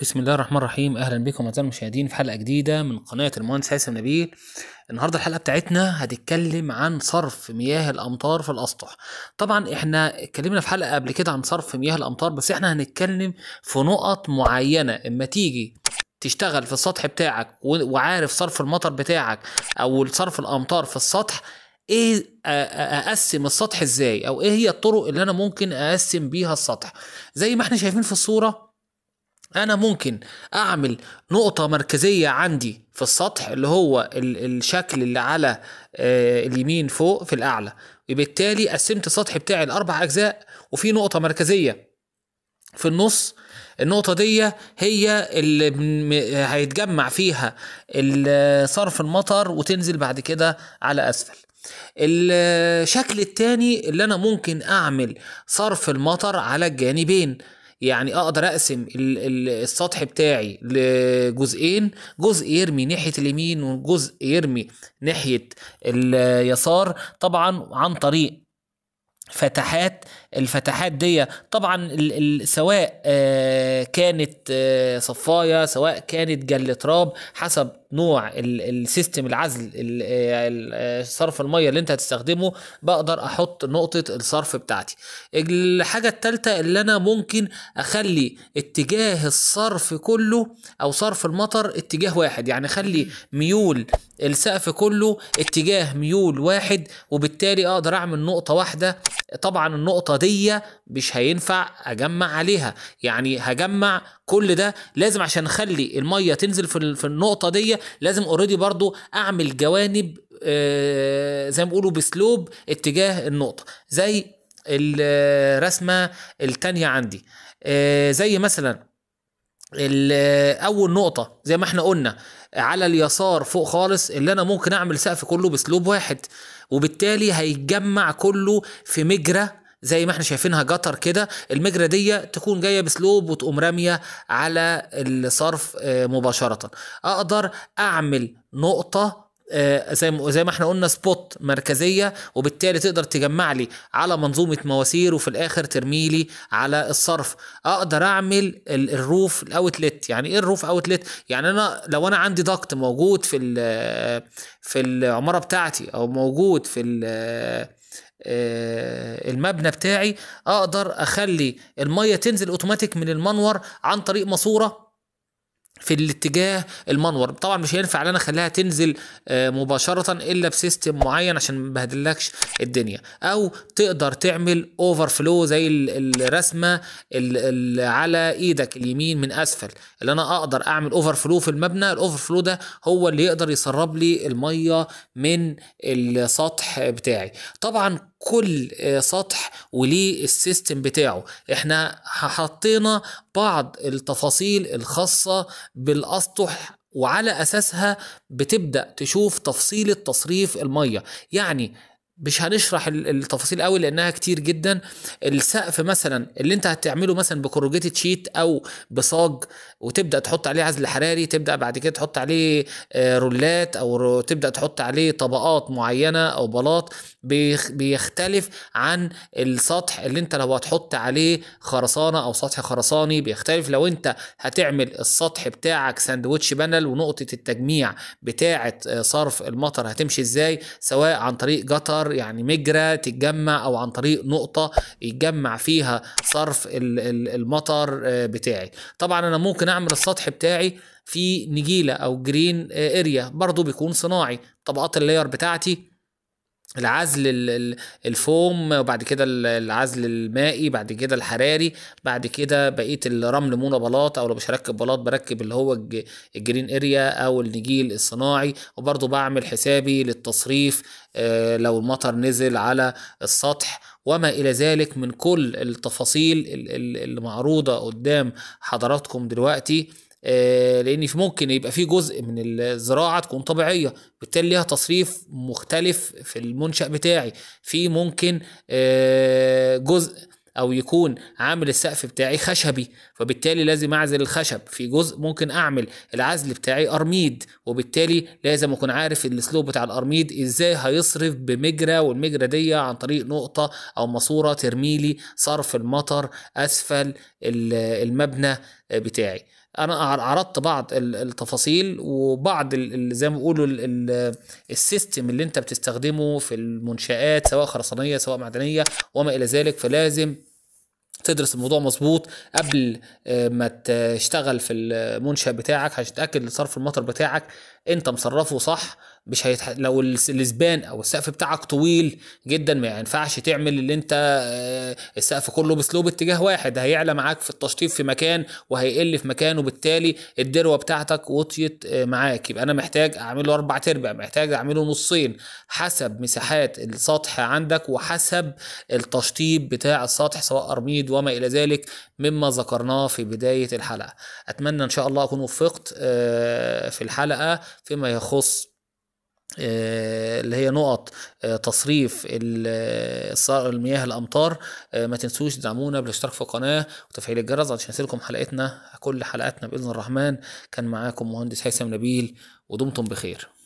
بسم الله الرحمن الرحيم اهلا بكم اعزائي المشاهدين في حلقه جديده من قناه المهندس هيثم نبيل النهارده الحلقه بتاعتنا هتتكلم عن صرف مياه الامطار في الاسطح طبعا احنا اتكلمنا في حلقه قبل كده عن صرف مياه الامطار بس احنا هنتكلم في نقط معينه اما تيجي تشتغل في السطح بتاعك وعارف صرف المطر بتاعك او صرف الامطار في السطح ايه اقسم السطح ازاي او ايه هي الطرق اللي انا ممكن اقسم بيها السطح زي ما احنا شايفين في الصوره انا ممكن اعمل نقطة مركزية عندي في السطح اللي هو الشكل اللي على آه، اليمين فوق في الاعلى وبالتالي قسمت السطح بتاعي لاربع اجزاء وفي نقطة مركزية في النص النقطة دي هي اللي هيتجمع فيها صرف المطر وتنزل بعد كده على أسفل الشكل التاني اللي أنا ممكن أعمل صرف المطر على الجانبين يعني اقدر اقسم السطح بتاعي لجزئين جزء يرمي ناحيه اليمين وجزء يرمي ناحيه اليسار طبعا عن طريق فتحات الفتحات دي طبعا سواء آه، كانت آه، صفايه سواء كانت جل تراب حسب نوع السيستم العزل صرف الميه اللي انت هتستخدمه بقدر احط نقطه الصرف بتاعتي الحاجه الثالثه اللي انا ممكن اخلي اتجاه الصرف كله او صرف المطر اتجاه واحد يعني اخلي ميول السقف كله اتجاه ميول واحد وبالتالي اقدر اعمل نقطه واحده طبعا النقطة دي مش هينفع أجمع عليها يعني هجمع كل ده لازم عشان أخلي المية تنزل في النقطة دي لازم أوريدي برضو أعمل جوانب آه، زي ما بيقولوا بسلوب اتجاه النقطة زي الرسمة آه، التانية عندي آه، زي مثلا اول نقطه زي ما احنا قلنا على اليسار فوق خالص اللي انا ممكن اعمل سقف كله باسلوب واحد وبالتالي هيتجمع كله في مجرى زي ما احنا شايفينها جتر كده المجرة دي تكون جاية بسلوب وتقوم رامية على الصرف آه، مباشرة اقدر اعمل نقطة آه، زي زي ما احنا قلنا سبوت مركزيه وبالتالي تقدر تجمع لي على منظومه مواسير وفي الاخر ترمي لي على الصرف اقدر اعمل الروف الاوتلت يعني ايه الروف اوتلت يعني انا لو انا عندي ضغط موجود في في العماره بتاعتي او موجود في آه، المبنى بتاعي اقدر اخلي الميه تنزل اوتوماتيك من المنور عن طريق ماسوره في الاتجاه المنور طبعا مش هينفع ان انا اخليها تنزل آه، مباشره الا بسيستم معين عشان ما بهدلكش الدنيا او تقدر تعمل اوفر فلو زي الرسمه اللي على ايدك اليمين من اسفل اللي انا اقدر اعمل اوفر فلو في المبنى الاوفر فلو ده هو اللي يقدر يسرب لي الميه من السطح بتاعي طبعا كل آه، سطح وليه السيستم بتاعه احنا حطينا بعض التفاصيل الخاصة بالأسطح وعلى أساسها بتبدأ تشوف تفصيل تصريف المية يعني مش هنشرح التفاصيل قوي لانها كتير جدا السقف مثلا اللي انت هتعمله مثلا بكروجيت شيت او بصاج وتبدا تحط عليه عزل حراري تبدا بعد كده تحط عليه آه، رولات او تبدا تحط عليه طبقات معينه او بلاط بيختلف عن السطح اللي انت لو هتحط عليه خرسانه او سطح خرساني بيختلف لو انت هتعمل السطح بتاعك ساندوتش بانل ونقطه التجميع بتاعه آه، صرف المطر هتمشي ازاي سواء عن طريق جتر يعني مجرى تتجمع او عن طريق نقطه يتجمع فيها صرف المطر آه، بتاعي طبعا انا ممكن اعمل السطح بتاعي في نجيله او جرين اريا برضو بيكون صناعي طبقات اللاير بتاعتي العزل الفوم وبعد كده العزل المائي بعد كده الحراري بعد كده بقيه الرمل مونه بلاط او لو مش هركب بلاط بركب اللي هو الجرين اريا او النجيل الصناعي وبرضه بعمل حسابي للتصريف آه، لو المطر نزل على السطح وما إلى ذلك من كل التفاصيل المعروضة قدام حضراتكم دلوقتي آه، لان في ممكن يبقى في جزء من الزراعه تكون طبيعيه بالتالي ليها تصريف مختلف في المنشا بتاعي في ممكن آه، جزء او يكون عامل السقف بتاعي خشبي فبالتالي لازم اعزل الخشب في جزء ممكن اعمل العزل بتاعي ارميد وبالتالي لازم اكون عارف الاسلوب بتاع الارميد ازاي هيصرف بمجرى والمجرى دي عن طريق نقطه او ماسوره ترميلي صرف المطر اسفل المبنى بتاعي انا عرضت بعض التفاصيل وبعض زي ما بيقولوا السيستم اللي انت بتستخدمه في المنشآت سواء خرسانيه سواء معدنيه وما الى ذلك فلازم تدرس الموضوع مظبوط قبل آه، ما تشتغل في المنشا بتاعك عشان تتاكد ان صرف المطر بتاعك انت مصرفه صح مش هيتح... لو الاسبان او السقف بتاعك طويل جدا ما ينفعش تعمل اللي انت آه، السقف كله بسلوب اتجاه واحد هيعلى معاك في التشطيب في مكان وهيقل في مكان وبالتالي الدروه بتاعتك وطيت آه، معاك يبقى انا محتاج اعمله اربع تربع محتاج اعمله نصين حسب مساحات السطح عندك وحسب التشطيب بتاع السطح سواء ارميد وما الى ذلك مما ذكرناه في بدايه الحلقه اتمنى ان شاء الله اكون وفقت آه، في الحلقه فيما يخص آه، اللي هي نقط آه، تصريف آه، المياه الامطار ما تنسوش تدعمونا بالاشتراك في القناه وتفعيل الجرس عشان يصلكم حلقتنا كل حلقاتنا باذن الرحمن كان معاكم مهندس هيثم نبيل ودمتم بخير